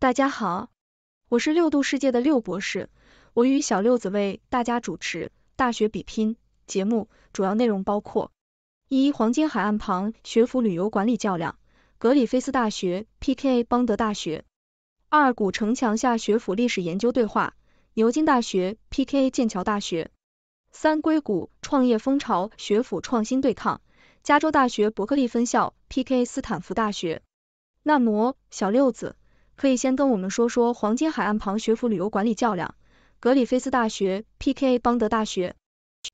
大家好，我是六度世界的六博士，我与小六子为大家主持大学比拼节目，主要内容包括：一、黄金海岸旁学府旅游管理较量，格里菲斯大学 P K. 邦德大学；二、古城墙下学府历史研究对话，牛津大学 P K. 剑桥大学；三、硅谷创业风潮学府创新对抗，加州大学伯克利分校 P K. 斯坦福大学。那么，小六子。可以先跟我们说说黄金海岸旁学府旅游管理较量，格里菲斯大学 P K 邦德大学。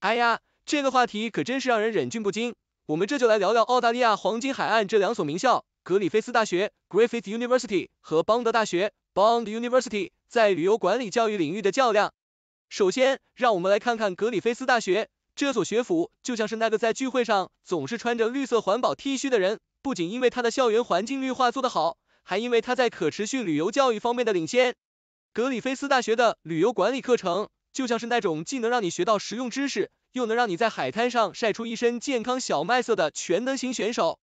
哎呀，这个话题可真是让人忍俊不禁。我们这就来聊聊澳大利亚黄金海岸这两所名校，格里菲斯大学 Griffith University 和邦德大学 Bond University 在旅游管理教育领域的较量。首先，让我们来看看格里菲斯大学，这所学府就像是那个在聚会上总是穿着绿色环保 T 恤的人，不仅因为它的校园环境绿化做得好。还因为他在可持续旅游教育方面的领先，格里菲斯大学的旅游管理课程就像是那种既能让你学到实用知识，又能让你在海滩上晒出一身健康小麦色的全能型选手。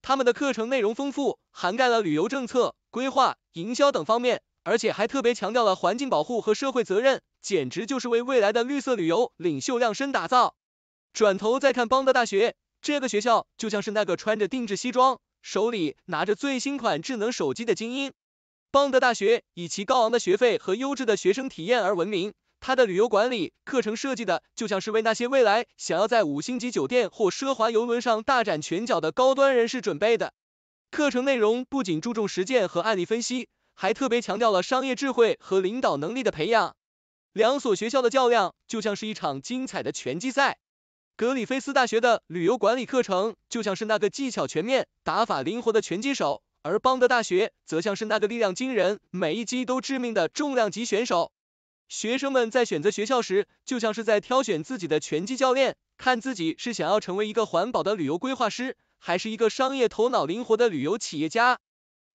他们的课程内容丰富，涵盖了旅游政策、规划、营销等方面，而且还特别强调了环境保护和社会责任，简直就是为未来的绿色旅游领袖量身打造。转头再看邦德大学，这个学校就像是那个穿着定制西装。手里拿着最新款智能手机的精英。邦德大学以其高昂的学费和优质的学生体验而闻名，它的旅游管理课程设计的就像是为那些未来想要在五星级酒店或奢华游轮上大展拳脚的高端人士准备的。课程内容不仅注重实践和案例分析，还特别强调了商业智慧和领导能力的培养。两所学校的较量就像是一场精彩的拳击赛。格里菲斯大学的旅游管理课程就像是那个技巧全面、打法灵活的拳击手，而邦德大学则像是那个力量惊人、每一击都致命的重量级选手。学生们在选择学校时，就像是在挑选自己的拳击教练，看自己是想要成为一个环保的旅游规划师，还是一个商业头脑灵活的旅游企业家。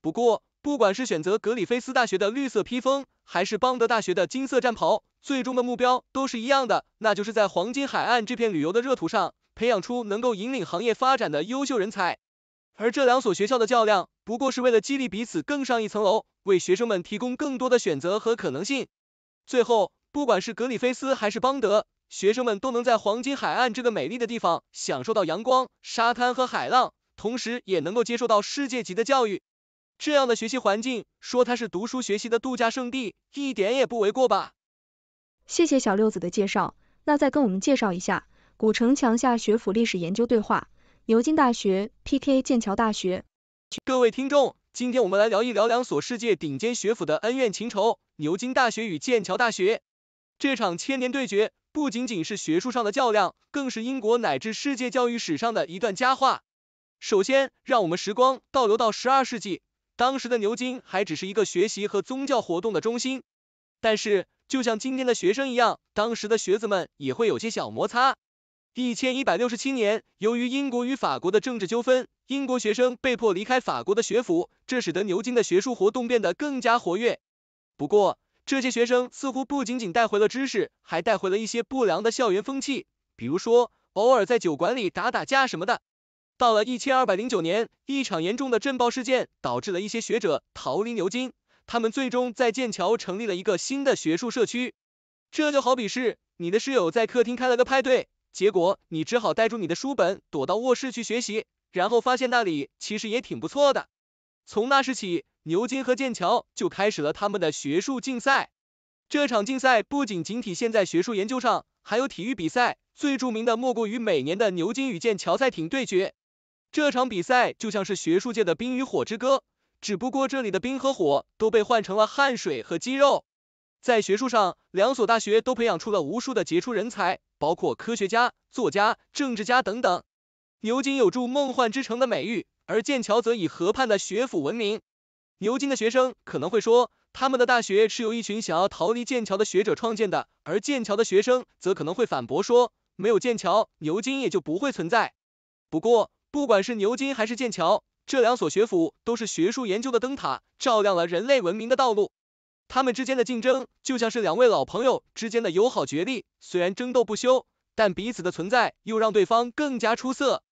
不过，不管是选择格里菲斯大学的绿色披风，还是邦德大学的金色战袍，最终的目标都是一样的，那就是在黄金海岸这片旅游的热土上，培养出能够引领行业发展的优秀人才。而这两所学校的较量，不过是为了激励彼此更上一层楼，为学生们提供更多的选择和可能性。最后，不管是格里菲斯还是邦德，学生们都能在黄金海岸这个美丽的地方，享受到阳光、沙滩和海浪，同时也能够接受到世界级的教育。这样的学习环境，说它是读书学习的度假胜地，一点也不为过吧？谢谢小六子的介绍，那再跟我们介绍一下古城墙下学府历史研究对话，牛津大学 P K 剑桥大学。各位听众，今天我们来聊一聊两所世界顶尖学府的恩怨情仇，牛津大学与剑桥大学这场千年对决，不仅仅是学术上的较量，更是英国乃至世界教育史上的一段佳话。首先，让我们时光倒流到十二世纪。当时的牛津还只是一个学习和宗教活动的中心，但是就像今天的学生一样，当时的学子们也会有些小摩擦。一千一百六十七年，由于英国与法国的政治纠纷，英国学生被迫离开法国的学府，这使得牛津的学术活动变得更加活跃。不过，这些学生似乎不仅仅带回了知识，还带回了一些不良的校园风气，比如说偶尔在酒馆里打打架什么的。到了一千二百零九年，一场严重的震爆事件导致了一些学者逃离牛津，他们最终在剑桥成立了一个新的学术社区。这就好比是你的室友在客厅开了个派对，结果你只好带住你的书本躲到卧室去学习，然后发现那里其实也挺不错的。从那时起，牛津和剑桥就开始了他们的学术竞赛。这场竞赛不仅仅体现在学术研究上，还有体育比赛，最著名的莫过于每年的牛津与剑桥赛艇对决。这场比赛就像是学术界的冰与火之歌，只不过这里的冰和火都被换成了汗水和肌肉。在学术上，两所大学都培养出了无数的杰出人才，包括科学家、作家、政治家等等。牛津有著“梦幻之城的美誉，而剑桥则以河畔的学府闻名。牛津的学生可能会说，他们的大学是由一群想要逃离剑桥的学者创建的，而剑桥的学生则可能会反驳说，没有剑桥，牛津也就不会存在。不过，不管是牛津还是剑桥，这两所学府都是学术研究的灯塔，照亮了人类文明的道路。他们之间的竞争就像是两位老朋友之间的友好角力，虽然争斗不休，但彼此的存在又让对方更加出色。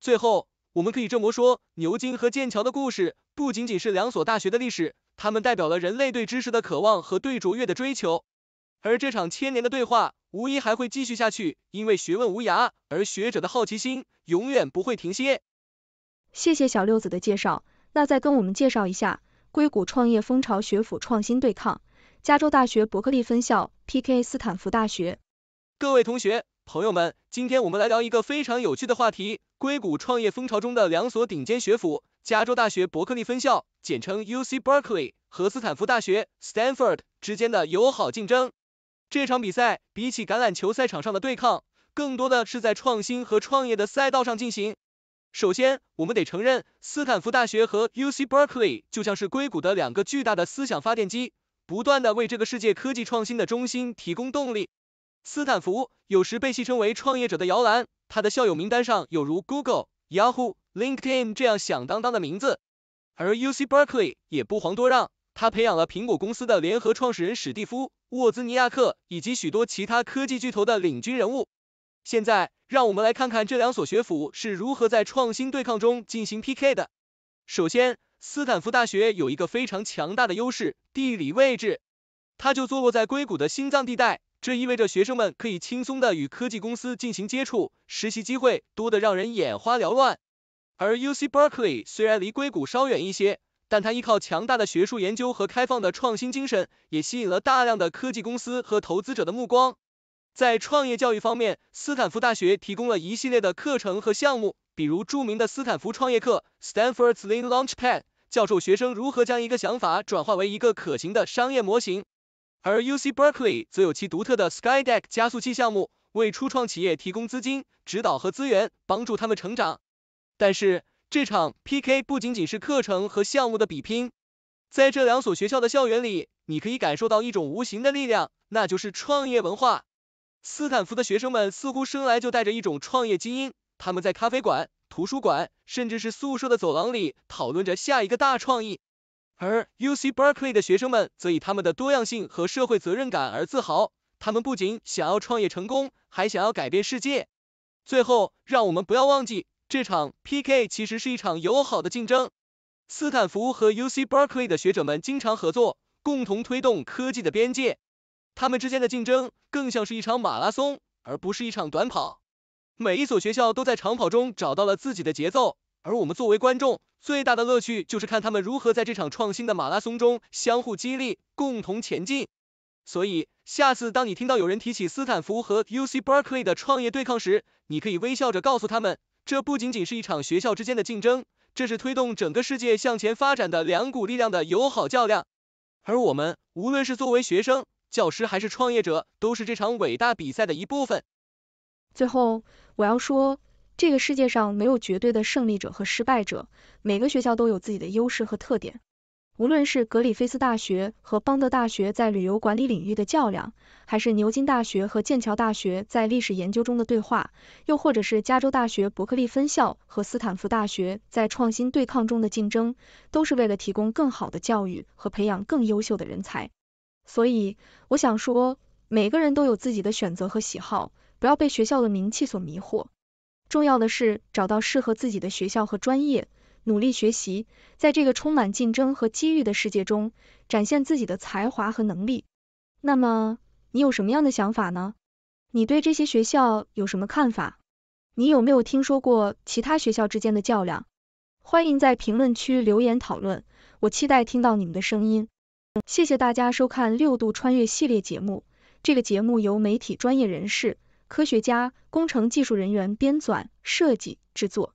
最后，我们可以这么说，牛津和剑桥的故事不仅仅是两所大学的历史，它们代表了人类对知识的渴望和对卓越的追求。而这场千年的对话，无疑还会继续下去，因为学问无涯，而学者的好奇心永远不会停歇。谢谢小六子的介绍，那再跟我们介绍一下硅谷创业风潮学府创新对抗，加州大学伯克利分校 PK 斯坦福大学。各位同学、朋友们，今天我们来聊一个非常有趣的话题，硅谷创业风潮中的两所顶尖学府，加州大学伯克利分校，简称 UC Berkeley 和斯坦福大学 Stanford 之间的友好竞争。这场比赛比起橄榄球赛场上的对抗，更多的是在创新和创业的赛道上进行。首先，我们得承认，斯坦福大学和 UC Berkeley 就像是硅谷的两个巨大的思想发电机，不断的为这个世界科技创新的中心提供动力。斯坦福有时被戏称为“创业者”的摇篮，它的校友名单上有如 Google、Yahoo、LinkedIn 这样响当当的名字，而 UC Berkeley 也不遑多让。他培养了苹果公司的联合创始人史蒂夫·沃兹尼亚克以及许多其他科技巨头的领军人物。现在，让我们来看看这两所学府是如何在创新对抗中进行 PK 的。首先，斯坦福大学有一个非常强大的优势——地理位置，它就坐落在硅谷的心脏地带，这意味着学生们可以轻松地与科技公司进行接触，实习机会多得让人眼花缭乱。而 U C Berkeley 虽然离硅谷稍远一些。但它依靠强大的学术研究和开放的创新精神，也吸引了大量的科技公司和投资者的目光。在创业教育方面，斯坦福大学提供了一系列的课程和项目，比如著名的斯坦福创业课 （Stanford's Lean Launchpad），教授学生如何将一个想法转化为一个可行的商业模型。而 UC Berkeley 则有其独特的 SkyDeck 加速器项目，为初创企业提供资金、指导和资源，帮助他们成长。但是，这场 PK 不仅仅是课程和项目的比拼，在这两所学校的校园里，你可以感受到一种无形的力量，那就是创业文化。斯坦福的学生们似乎生来就带着一种创业基因，他们在咖啡馆、图书馆，甚至是宿舍的走廊里讨论着下一个大创意。而 U C Berkeley 的学生们则以他们的多样性和社会责任感而自豪，他们不仅想要创业成功，还想要改变世界。最后，让我们不要忘记。这场 PK 其实是一场友好的竞争。斯坦福和 UC Berkeley 的学者们经常合作，共同推动科技的边界。他们之间的竞争更像是一场马拉松，而不是一场短跑。每一所学校都在长跑中找到了自己的节奏，而我们作为观众，最大的乐趣就是看他们如何在这场创新的马拉松中相互激励，共同前进。所以，下次当你听到有人提起斯坦福和 UC Berkeley 的创业对抗时，你可以微笑着告诉他们。这不仅仅是一场学校之间的竞争，这是推动整个世界向前发展的两股力量的友好较量。而我们，无论是作为学生、教师还是创业者，都是这场伟大比赛的一部分。最后，我要说，这个世界上没有绝对的胜利者和失败者，每个学校都有自己的优势和特点。无论是格里菲斯大学和邦德大学在旅游管理领域的较量，还是牛津大学和剑桥大学在历史研究中的对话，又或者是加州大学伯克利分校和斯坦福大学在创新对抗中的竞争，都是为了提供更好的教育和培养更优秀的人才。所以，我想说，每个人都有自己的选择和喜好，不要被学校的名气所迷惑，重要的是找到适合自己的学校和专业。努力学习，在这个充满竞争和机遇的世界中展现自己的才华和能力。那么你有什么样的想法呢？你对这些学校有什么看法？你有没有听说过其他学校之间的较量？欢迎在评论区留言讨论，我期待听到你们的声音。谢谢大家收看六度穿越系列节目，这个节目由媒体专业人士、科学家、工程技术人员编纂、设计、制作。